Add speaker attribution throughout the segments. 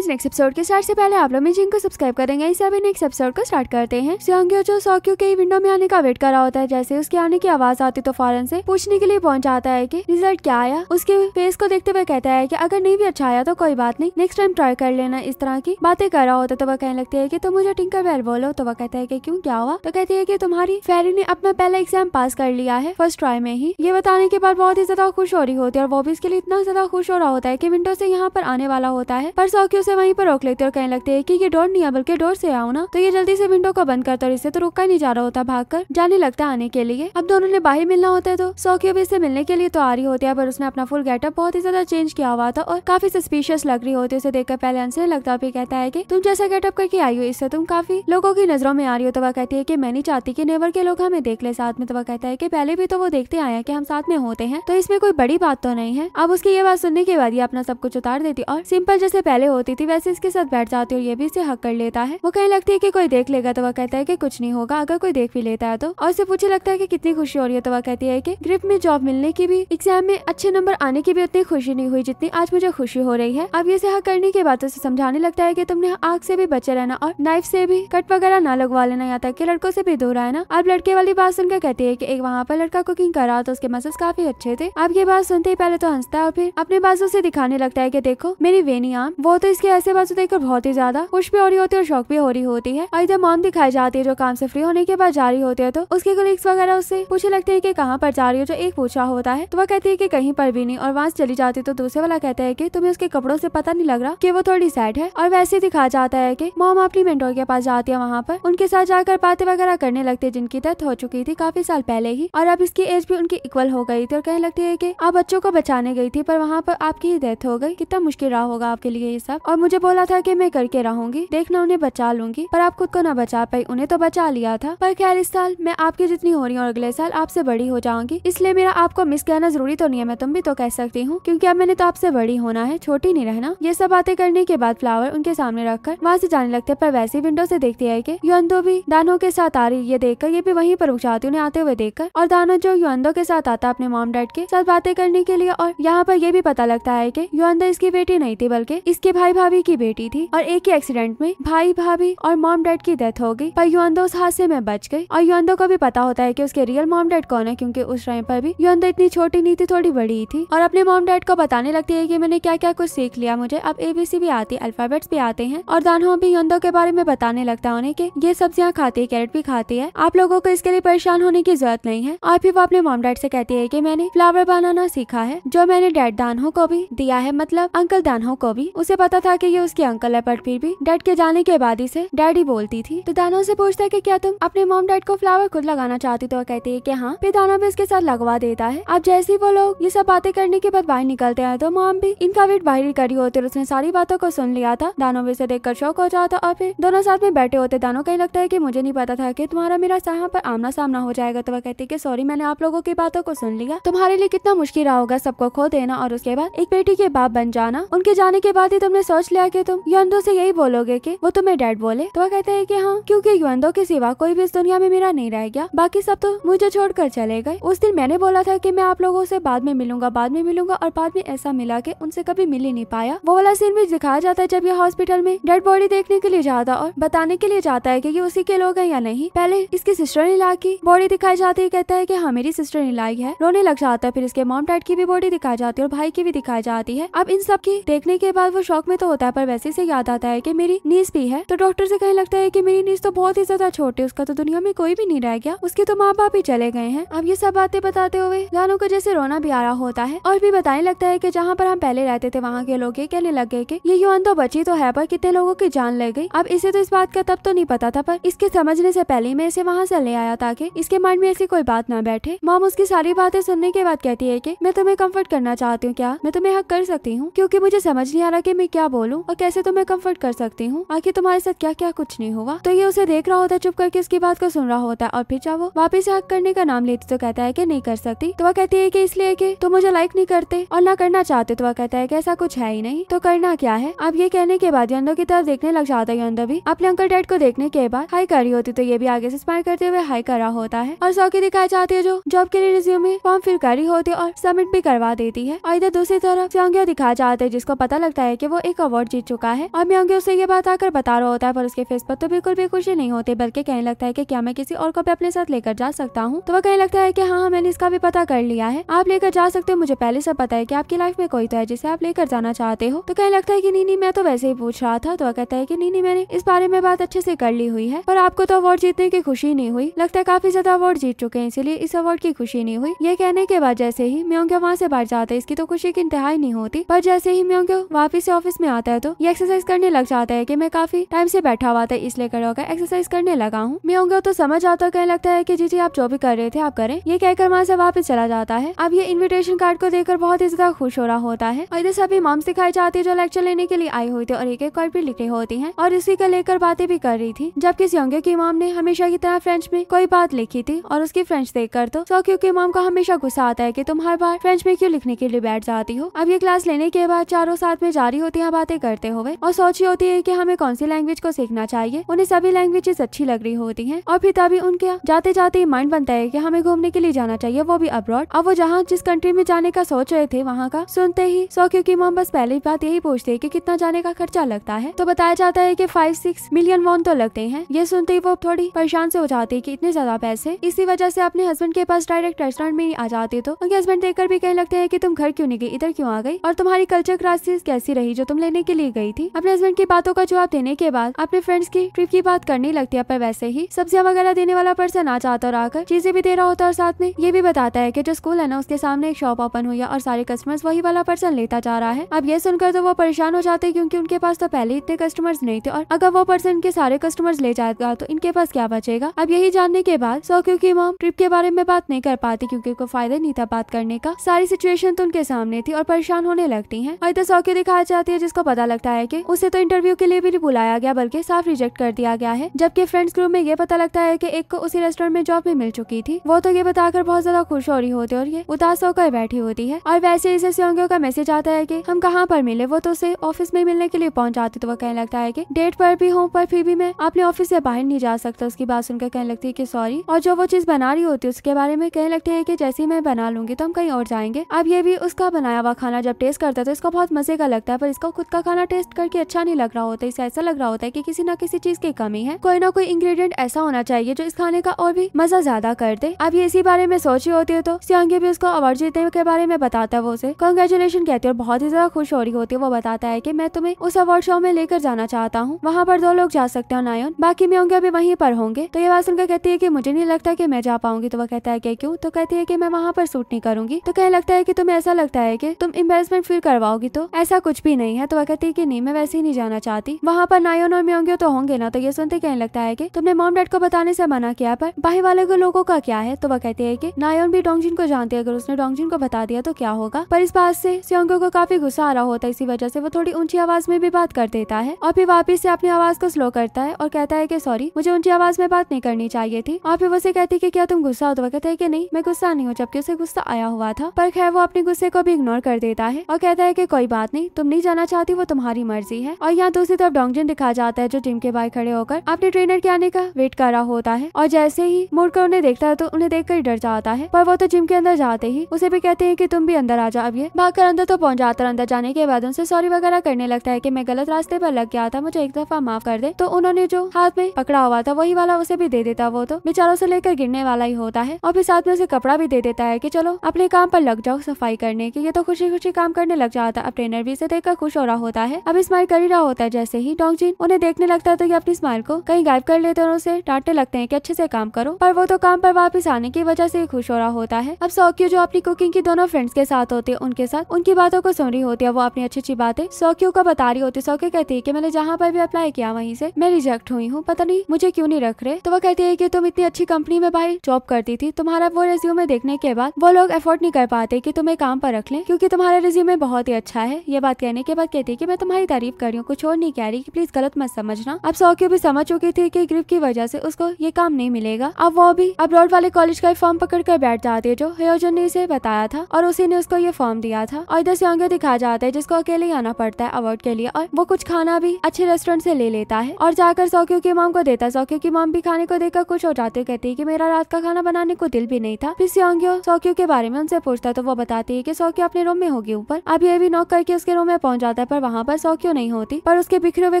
Speaker 1: guys next episode के start से पहले आप लोग मेरे को सब्सक्राइब करेंगे इसे अभी नेक्स्ट एपिसोड को स्टार्ट करते हैं सियांग्यो जो सोक्यू के विंडो में आने का वेट कर रहा होता है जैसे उसके आने की आवाज आती तो फॉरन से पूछने के लिए पहुंच जाता है की रिजल्ट क्या आया उसके फेस को देखते हुए कहता है की अगर नहीं भी अच्छा आया तो कोई बात नहीं नेक्स्ट टाइम ट्राई कर लेना इस तरह की बातें कर रहा होता तो वह कहने लगती है की तुम मुझे टिंकर बैल बोलो तो वह कहता है की क्यूँ क्या हुआ तो कहती है की तुम्हारी फेरी ने अपना पहला एग्जाम पास कर लिया है फर्स्ट ट्राई में ही ये बताने के बाद बहुत ही ज्यादा खुश हो रही होती है और वो भी इसके लिए इतना ज्यादा खुश हो रहा होता है की विंडो से यहाँ पर आने वाला होता है पर सोक्यू उसे वहीं पर रोक लेते और कहने लगते है की ये डोर नहीं है बल्कि डोर से आओ ना तो ये जल्दी से विंडो को बंद करता और इसे तो रोका नहीं जा रहा होता भाग कर जाने लगता आने के लिए अब दोनों ने बाहर मिलना होता है तो सोकियो भी इसे मिलने के लिए तो आ रही होती है पर उसने अपना फुल गेटअप बहुत ही ज्यादा चेंज किया हुआ था और काफी सस्पिशियस लग रही होती है उसे देखकर पहले अंसर लगता भी कहता है की तुम जैसा गेटअप करके आई हो इससे तुम काफी लोगों की नजरों में आ रही हो तो वह कहती है की मैं नहीं चाहती की नेवर के लोग हमें देख ले साथ में तो वह कहता है की पहले भी तो वो देखते आया की हम साथ में होते हैं तो इसमें कोई बड़ी बात तो नहीं है अब उसकी ये बात सुनने के बाद ये अपना सब कुछ उतार देती और सिंपल जैसे पहले होती होती थी वैसे इसके साथ बैठ जाती है और ये भी इसे हक कर लेता है वो कहने लगती है की कोई देख लेगा तो वह कहता है की कुछ नहीं होगा अगर कोई देख भी लेता है तो और उसे पूछे लगता है की कितनी खुशी हो रही है तो वह कहती है की ग्रिप में जॉब मिलने की भी एग्जाम में अच्छे नंबर आने की भी उतनी खुशी नहीं हुई जितनी आज मुझे खुशी हो रही है अब ये हक करने की बात उसे समझाने लगता है की तुमने आग से भी बचे रहना और नाइफ से भी कट वगैरह ना लगवा लेना यहाँ तक के लड़कों से भी दूर रहना अब लड़के वाली बात सुनकर कहती है की एक वहाँ पर लड़का कुकिंग कर रहा था उसके मसल्स काफी अच्छे थे अब ये बात सुनते ही पहले तो हंसता है और फिर अपने बाजू से दिखाने लगता है की देखो मेरी वेनी आम वो तो इस इसके ऐसे बाजू देखकर बहुत ही ज्यादा खुश भी हो रही होती है और शौक भी हो रही होती है और इधर मोम दिखाई जाती है जो काम से फ्री होने के बाद जा रही होती है तो उसके कलीग्स वगैरह उससे पूछे लगते है की कहाँ पर जा रही हो जो एक पूछा होता है तो वह कहती है की कहीं पर भी नहीं और वहाँ चली जाती तो दूसरे वाला कहता है की तुम्हें उसके कपड़ों से पता नहीं लग रहा की वो थोड़ी सैड है और वैसे दिखा जाता है की मोम अपनी मेंटोर के पास जाती है वहाँ पर उनके साथ जाकर बातें वगैरह करने लगते जिनकी डेथ हो चुकी थी काफी साल पहले ही और अब इसकी एज भी उनकी इक्वल हो गई थी और कहने लगती है की आप बच्चों को बचाने गई थी पर वहाँ पर आपकी ही डेथ हो गई कितना मुश्किल रहा होगा आपके लिए ये सब और मुझे बोला था कि मैं करके रहूंगी देखना उन्हें बचा लूंगी पर आप खुद को ना बचा पाई उन्हें तो बचा लिया था पर खैर इस साल मैं आपकी जितनी हो रही हूँ अगले साल आपसे बड़ी हो जाऊंगी इसलिए मेरा आपको मिस कहना जरूरी तो नहीं है मैं तुम भी तो कह सकती हूँ क्यूँकी अब मैंने तो आपसे बड़ी होना है छोटी नहीं रहना ये सब बातें करने के बाद फ्लावर उनके सामने रखकर वहाँ से जाने लगते पर वैसे विंडो से देखती है की युवंदो भी दानो के साथ आ रही ये देखकर ये भी वहीं पर रुक जाती उन्हें आते हुए देखकर और दानो जो युवंदो के साथ आता अपने मॉम डैड के साथ बातें करने के लिए और यहाँ पर ये भी पता लगता है की युवंदो इसकी बेटी नहीं थी बल्कि इसके भाई भाभी की बेटी थी और एक ही एक्सीडेंट में भाई भाभी और मॉम डैड की डेथ हो गई पर युवंदो उस हादसे में बच गई और युवंदो को भी पता होता है की उसके रियल मॉम डैड कौन है क्यूँकी उस टाइम पर भी युवंदो इतनी छोटी नहीं थी थोड़ी बड़ी थी और अपने मॉम डैड को बताने लगती है की मैंने क्या क्या कुछ सीख लिया मुझे अब एबीसी भी आती है अल्फाबेट्स भी आते हैं और दानो भी युवंदो के बारे में बताने लगता है उन्हें की ये सब्जियाँ खाती है कैरेट भी खाती है आप लोगों को इसके लिए परेशान होने की जरूरत नहीं है और फिर वो अपने मॉम डैड से कहती है की मैंने फ्लावर बनाना सीखा है जो मैंने डैड दानो को भी दिया है मतलब अंकल दानों को भी उसे पता था था कि ये उसके अंकल है पर फिर भी डैड के जाने के बाद ही से डैडी बोलती थी तो दानों से पूछता है कि क्या तुम अपने मोम डैड को फ्लावर खुद लगाना चाहती तो कहती है कि हाँ फिर दानव भी उसके साथ लगवा देता है अब जैसे ही वो लोग ये सब बातें करने के बाद बाहर निकलते हैं तो मोम भी इनका वेट बाहर ही करी होती उसने सारी बातों को सुन लिया था दानव भी उसे देखकर शौक हो जाता और फिर दोनों साथ में बैठे होते दानो कहीं लगता है की मुझे नहीं पता था की तुम्हारा मेरा यहाँ पर आमना सामना हो जाएगा तो वह कहती है की सॉरी मैंने आप लोगों की बातों को सुन लिया तुम्हारे लिए कितना मुश्किल रहा होगा सबको खो देना और उसके बाद एक बेटी के बाप बन जाना उनके जाने के बाद ही तुमने सोच सोच लिया कि तुम युवंदो से यही बोलोगे कि वो तुम्हें डैड बोले तो वह कहते हैं कि हाँ क्योंकि युवंदो के सिवा कोई भी इस दुनिया में मेरा नहीं रह गया बाकी सब तो मुझे छोड़कर चले गए उस दिन मैंने बोला था की मैं आप लोगों से बाद में मिलूंगा बाद में मिलूंगा और बाद में ऐसा मिला के उनसे कभी मिल ही नहीं पाया वो वाला सीन भी दिखाया जाता है जब ये हॉस्पिटल में डेड बॉडी देखने के लिए जाता और बताने के लिए जाता है की उसी के लोग है या नहीं पहले इसकी सिस्टर ने ला की बॉडी दिखाई जाती है कहता है की हाँ मेरी सिस्टर ने लाई है रोने लग जाता है फिर इसके मॉम डैड की भी बॉडी दिखाई जाती है और भाई की भी दिखाई जाती है अब इन सब की देखने के बाद वो शौक में तो होता है पर वैसे से याद आता है की मेरी नीस भी है तो डॉक्टर से कहने लगता है की मेरी नीस तो बहुत ही ज्यादा छोटी उसका तो दुनिया में कोई भी नहीं रह गया उसके तो माँ बाप ही चले गए हैं अब ये सब बातें बताते हुए लालू का जैसे रोना भी आ रहा होता है और भी बताने लगता है की जहाँ पर हम पहले रहते थे वहाँ के लोग ये कहने लग गए की ये यून तो बची तो है पर कितने लोगों की जान ले गई अब इसे तो इस बात का तब तो नहीं पता था पर इसके समझने से पहले मैं इसे वहाँ से ले आया ताकि इसके माइंड में ऐसी कोई बात ना बैठे मॉम उसकी सारी बातें सुनने के बाद कहती है की मैं तुम्हें कम्फर्ट करना चाहती हूँ क्या मैं तुम्हें हक कर सकती हूँ क्यूँकी मुझे समझ नहीं आ रहा की मैं क्या बोल बोलूँ और कैसे तुम्हें कम्फर्ट कर सकती हूँ आखिर तुम्हारे साथ क्या क्या कुछ नहीं हुआ तो ये उसे देख रहा होता है चुप करके इसकी बात को सुन रहा होता है और फिर वो वापिस हक करने का नाम लेती तो कहता है की नहीं कर सकती तो वह कहती है की इसलिए की तुम मुझे लाइक नहीं करते और ना करना चाहते तो वह कहता है की ऐसा कुछ है ही नहीं तो करना क्या है अब ये कहने के बाद यंदो की तरफ देखने लग जाता है यंदो भी अपने अंकल डैड को देखने के बाद हाई कर रही होती तो ये भी आगे से स्माइल करते हुए हाई कर रहा होता है और सौकी दिखाई जाती है जो जॉब के लिए रिज्यूम फॉर्म फिल कर रही होती है और सबमिट भी करवा देती है और इधर दूसरी तरफ स्योंग्यो दिखाया जाता है जिसको पता लगता है की वो एक एक अवार्ड जीत चुका है और म्योंगे उसे ये बात आकर बता रहा होता है पर उसके फेस पर तो बिल्कुल भी खुशी नहीं होती बल्कि कहने लगता है की क्या मैं किसी और को भी अपने साथ लेकर जा सकता हूँ तो वह कहने लगता है की हाँ, हाँ मैंने इसका भी पता कर लिया है आप लेकर जा सकते हो मुझे पहले से पता है की आपकी लाइफ में कोई तो है जिसे आप लेकर जाना चाहते हो तो कहने लगता है की नीनी मैं तो वैसे ही पूछ रहा था तो वह कहता है की नीनी मैंने इस बारे में बात अच्छे से कर ली हुई है पर आपको तो अवार्ड जीतने की खुशी नहीं हुई लगता है काफी ज्यादा अवार्ड जीत चुके हैं इसीलिए इस अवार्ड की खुशी नहीं हुई ये कहने के बाद जैसे ही म्योंग्यो वहाँ से बाहर जाता है इसकी तो खुशी की इंतहा नहीं होती पर जैसे ही म्योंग्यो वापिस ऑफिस में आता है तो ये एक्सरसाइज करने लग जाता है की मैं काफी टाइम से बैठा हुआ था इसलिए कड़ो का एक्सरसाइज करने लगा हूँ मैं होंगे तो समझ आता कहने लगता है की जी जी आप जो भी कर रहे थे आप करें ये कहकर वहाँ से वापस चला जाता है अब ये इन्विटेशन कार्ड को देखकर बहुत ही ज्यादा खुश हो रहा होता है और इधर सभी मॉम्स दिखाई जाती है जो लेक्चर लेने के लिए आई हुई थी और एक एक कार्ड भी लिख रही होती है और इसी का लेकर बातें भी कर रही थी किसी होंगे की मॉम ने हमेशा की तरह फ्रेंच में कोई बात लिखी थी और उसकी फ्रेंच देख कर तो सोक्यू की मॉम को हमेशा गुस्सा आता है की तुम हर बार फ्रेंच में क्यों लिखने के लिए बैठ जाती हो अब ये क्लास लेने के बाद चारों साथ में जारी होती है बातें करते हुए और सोच रही होती है की हमें कौन सी लैंग्वेज को सीखना चाहिए उन्हें सभी लैंग्वेजेस अच्छी लग रही होती है और फिर तभी उनके जाते जाते ही माइंड बनता है की हमें घूमने के लिए जाना चाहिए वो भी अब्रॉड और वो जहाँ जिस कंट्री में जाने का सोच रहे थे वहाँ का सुनते ही सो क्यूँकी मोम बस पहली बात यही पूछते है की कि कितना जाने का खर्चा लगता है तो बताया जाता है की फाइव सिक्स मिलियन वोन तो लगते हैं ये सुनते ही वो थोड़ी परेशान से हो जाती है की इतने ज्यादा पैसे इसी वजह से अपने हस्बैंड के पास डायरेक्ट रेस्टोरेंट में ही आ जाते तो उनके हस्बैंड देखकर भी कहने लगते हैं की तुम घर क्यों नहीं गई इधर क्यों आ गई और तुम्हारी कल्चर क्लासेस कैसी रही जो तुम ले लेने के लिए गई थी अपने हस्बैंड की बातों का जवाब देने के बाद अपने फ्रेंड्स की ट्रिप की बात करने लगती है पर वैसे ही सब्जियां वगैरह देने वाला पर्सन आ जाता और आकर चीजें भी दे रहा होता और साथ में ये भी बताता है की जो स्कूल है ना उसके सामने एक शॉप ओपन हुई है और सारे कस्टमर्स वही वाला पर्सन लेता जा रहा है अब ये सुनकर तो वो परेशान हो जाते क्यूँकी उनके पास तो पहले इतने कस्टमर्स नहीं थे और अगर वो पर्सन के सारे कस्टमर्स ले जाएगा तो इनके पास क्या बचेगा अब यही जानने के बाद सोक्यू की मॉम ट्रिप के बारे में बात नहीं कर पाती क्योंकि उनको फायदा नहीं था बात करने का सारी सिचुएशन तो उनके सामने थी और परेशान होने लगती है और इधर तो सोक्यू दिखाया जाती है जिसको का पता लगता है की उसे तो इंटरव्यू के लिए भी नहीं बुलाया गया बल्कि साफ रिजेक्ट कर दिया गया है जबकि फ्रेंड्स ग्रुप में ये पता लगता है की एक को उसी रेस्टोरेंट में जॉब भी मिल चुकी थी वो तो ये बताकर बहुत ज्यादा खुश हो रही होती है और ये उदास होकर बैठी होती है और वैसे इसे सियोंगो का मैसेज आता है की हम कहाँ पर मिले वो तो उसे ऑफिस में मिलने के लिए पहुँच जाती तो वो कहने लगता है की डेट पर भी हूँ पर फिर भी मैं अपने ऑफिस ऐसी बाहर नहीं जा सकता उसकी बात सुनकर कहने लगती है की सॉरी और जो वो चीज बना रही होती है उसके बारे में कहने लगते है की जैसे मैं बना लूंगी तो हम कहीं और जाएंगे अब ये भी उसका बनाया हुआ खाना जब टेस्ट करता है तो इसको बहुत मजे का लगता है पर इसको खुद का खाना टेस्ट करके अच्छा नहीं लग रहा होता इसे ऐसा लग रहा होता है कि किसी ना किसी चीज की कमी है कोई ना कोई इंग्रेडिएंट ऐसा होना चाहिए जो इस खाने का और भी मजा ज्यादा कर दे अब ये इसी बारे में सोची होती है तो सियांगे भी उसको अवार्ड जीतने के बारे में बताता है वो उसे कंग्रेचुलेशन कहती है और बहुत ही ज्यादा खुश हो रही होती है वो बताता है की मैं तुम्हें उस अवार्ड शो में लेकर जाना चाहता हूँ वहाँ पर दो लोग जा सकते हैं नायन बाकी मैं होंगे अभी वहीं पर होंगे तो ये बात सुनकर कहती है की मुझे नहीं लगता की मैं जा पाऊंगी तो वह कहता है की क्यूँ तो कहती है की मैं वहाँ पर सूट नहीं करूंगी तो कहने लगता है की तुम्हें ऐसा लगता है की तुम इन्वेस्टमेंट फील करवाओगी तो ऐसा कुछ भी नहीं है तो वक्त है की नहीं मैं वैसे ही नहीं जाना चाहती वहाँ पर नायोन और म्योंग्यो तो होंगे ना तो ये सुनते कहने लगता है की तुमने मॉम डैड को बताने ऐसी मना किया पर भाई वाले को लोगों का क्या है तो वह कहती है की नायोन भी डोंगजिन को जानती है अगर उसने डोंगजिन को बता दिया तो क्या होगा पर इस बात से स्योंग्यो को काफी गुस्सा आ रहा होता है इसी वजह ऐसी वो थोड़ी ऊंची आवाज में भी बात कर देता है और फिर वापिस से अपनी आवाज को स्लो करता है और कहता है की सॉरी मुझे ऊंची आवाज में बात नहीं करनी चाहिए थी और फिर वो उसे कहती की क्या तुम गुस्सा हो तो वह कहते है की नहीं मैं गुस्सा नहीं हूँ जबकि उसे गुस्सा आया हुआ था पर खैर वो अपने गुस्से को भी इग्नोर कर देता है और कहता है की कोई बात नहीं तुम नहीं जाना चाहती पार्टी वो तुम्हारी मर्जी है और यहाँ दूसरी तरफ तो तो डोंगजन दिखा जाता है जो जिम के बाहर खड़े होकर अपने ट्रेनर के आने का वेट कर रहा होता है और जैसे ही मुड़कर उन्हें देखता है तो उन्हें देख कर डर जाता है पर वो तो जिम के अंदर जाते ही उसे भी कहते हैं की तुम भी अंदर आ जाओ ये भागकर अंदर तो पहुंच जाता है अंदर जाने के बाद उनसे सॉरी वगैरह करने लगता है की मैं गलत रास्ते पर लग गया था मुझे एक दफा माफ कर दे तो उन्होंने जो हाथ में पकड़ा हुआ था वही वाला उसे भी दे देता वो तो बेचारों से लेकर गिरने वाला ही होता है और फिर साथ में उसे कपड़ा भी दे देता है की चलो अपने काम पर लग जाओ सफाई करने की ये तो खुशी खुशी काम करने लग जाता है अब ट्रेनर भी इसे देखकर खुश हो रहा होता है अब स्माइल कर ही रहा होता है जैसे ही जिन उन्हें देखने लगता है तो ये अपनी स्माइल को कहीं गायब कर लेते हैं और उसे डांटने लगते हैं कि अच्छे से काम करो पर वो तो काम पर वापस आने की वजह से खुश हो रहा होता है अब सोक्यू जो अपनी कुकिंग की दोनों फ्रेंड्स के साथ होते हैं उनके साथ उनकी बातों को सुन रही होती है वो अपनी अच्छी अच्छी बातें सोक्यू को बता रही होती है सोक्यू कहती है की मैंने जहाँ पर भी अप्लाई किया वहीं से मैं रिजेक्ट हुई हूँ पता नहीं मुझे क्यों नहीं रख रहे तो वो कहती है की तुम इतनी अच्छी कंपनी में भाई जॉब करती थी तुम्हारा वो रेज्यूमे देखने के बाद वो लोग एफोर्ड नहीं कर पाते की तुम्हें काम पर रख ले क्यूँकी तुम्हारा रेज्यूमे बहुत ही अच्छा है ये बात कहने के बाद कहती है कि मैं तुम्हारी तारीफ कर रही हूँ कुछ और नहीं कह रही कि प्लीज गलत मत समझना अब सौख्य भी समझ चुकी थी कि ग्रिप की वजह से उसको ये काम नहीं मिलेगा अब वो भी अब्रॉड वाले कॉलेज का फॉर्म पकड़ कर बैठ जाते जो हेयोजन ने इसे बताया था और उसी ने उसको ये फॉर्म दिया था और इधर से दिखा जाता है जिसको अकेले आना पड़ता है अवार्ड के लिए और वो कुछ खाना भी अच्छे रेस्टोरेंट से ले लेता है और जाकर सौक्यू की माम को देता है सौक्यू की माम भी खाने को देखकर कुछ हो जाते कहती है की मेरा रात का खाना बनाने को दिल भी नहीं था फिर सियोंग्यो सौक्यू के बारे में उनसे पूछता तो वो बताती है की सौकी अपने रूम में होगी ऊपर अब ये भी नॉक करके उसके रूम में पहुंच जाता है पर वहाँ पर सौ क्यों नहीं होती पर उसके बिखरे हुए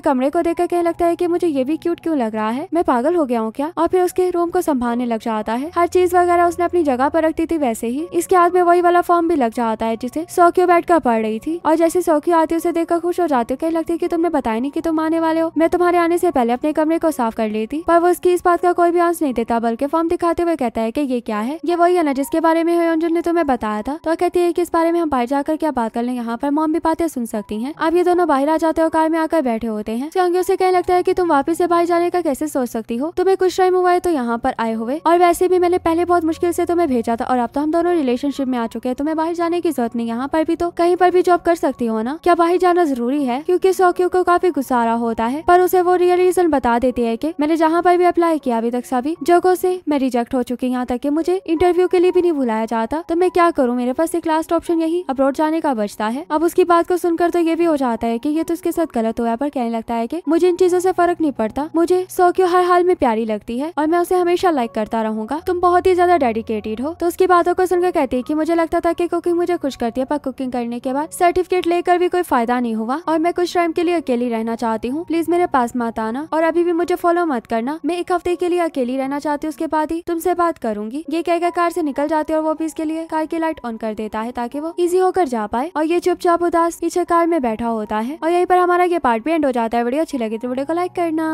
Speaker 1: कमरे को देखकर कह लगता है की मुझे ये भी क्यूट क्यूँ लग रहा है मैं पागल हो गया हूँ क्या और फिर उसके रूम को संभालने लग जाता है हर चीज वगैरह उसने अपनी जगह पर रखती थी वैसे ही इसके हाथ में वही वाला फॉर्म भी लग जाता है जिसे सौक्यो बैठ कर पढ़ रही थी और जैसे सौक्यो आती उसे देखकर खुश हो जाती कहीं लगती है की तुमने बताया नहीं की तुम आने वाले हो मैं तुम्हारे आने से पहले अपने कमरे को साफ कर लेती पर वो उसकी इस बात का कोई भी आंस नहीं देता बल्कि फॉर्म दिखाते हुए कहता है की ये क्या है ये वही है ना जिसके बारे में होयोंजन ने तुम्हें बताया था तो कहती है की इस बारे में हम बाहर जाकर क्या बात कर ले यहाँ पर मॉम भी बातें सुन सकती है आप ये दोनों बाहर आ जाते और कार में आकर बैठे होते हैं चांगे से कहने लगता है की तुम वापस से बाहर जाने का कैसे सोच सकती हो तुम्हें कुछ टाइम हुआ है तो यहाँ पर आए हुए और वैसे भी मैंने पहले बहुत मुश्किल से तुम्हें भेजा था और अब तो हम दोनों रिलेशनशिप में आ चुके हैं तुम्हें बाहर जाने की जरूरत नहीं यहाँ पर भी तो कहीं पर भी जॉब कर सकती हो ना क्या बाहर जाना जरूरी है क्यूँकी सोक्यू को काफी गुस्सा होता है पर उसे वो रियल रीजन बता देती है की मैंने जहाँ पर भी अप्लाई किया अभी तक सभी जगहों से मैं रिजेक्ट हो चुकी यहाँ तक की मुझे इंटरव्यू के लिए भी नहीं बुलाया जाता तो मैं क्या करूँ मेरे पास एक लास्ट ऑप्शन यही अब्रोड जाने का बचता है अब उसकी बात को सुनकर तो ये भी हो जाता है कि ये तो उसके साथ गलत हुआ पर कहने लगता है कि मुझे इन चीजों से फर्क नहीं पड़ता मुझे सोक्यो हर हाल में प्यारी लगती है और मैं उसे हमेशा लाइक करता रहूंगा तुम बहुत ही ज्यादा डेडिकेटेड हो तो उसकी बातों को सुनकर कहती है की मुझे लगता था की कुकिंग मुझे खुश करती है पर कुकिंग करने के बाद सर्टिफिकेट लेकर भी कोई फायदा नहीं हुआ और मैं कुछ टाइम के लिए अकेली रहना चाहती हूँ प्लीज मेरे पास मत आना और अभी भी मुझे फॉलो मत करना मैं एक हफ्ते के लिए अकेली रहना चाहती हूँ उसके बाद ही तुमसे बात करूंगी ये कहकर कार से निकल जाती है और वो भी इसके लिए कार की लाइट ऑन कर देता है ताकि वो इजी होकर जा पाए और ये चुपचाप उदास पीछे कार में बैठ बैठा होता है और यहीं पर हमारा ये पार्ट भी एंड हो जाता है वीडियो अच्छी लगी तो वीडियो को लाइक करना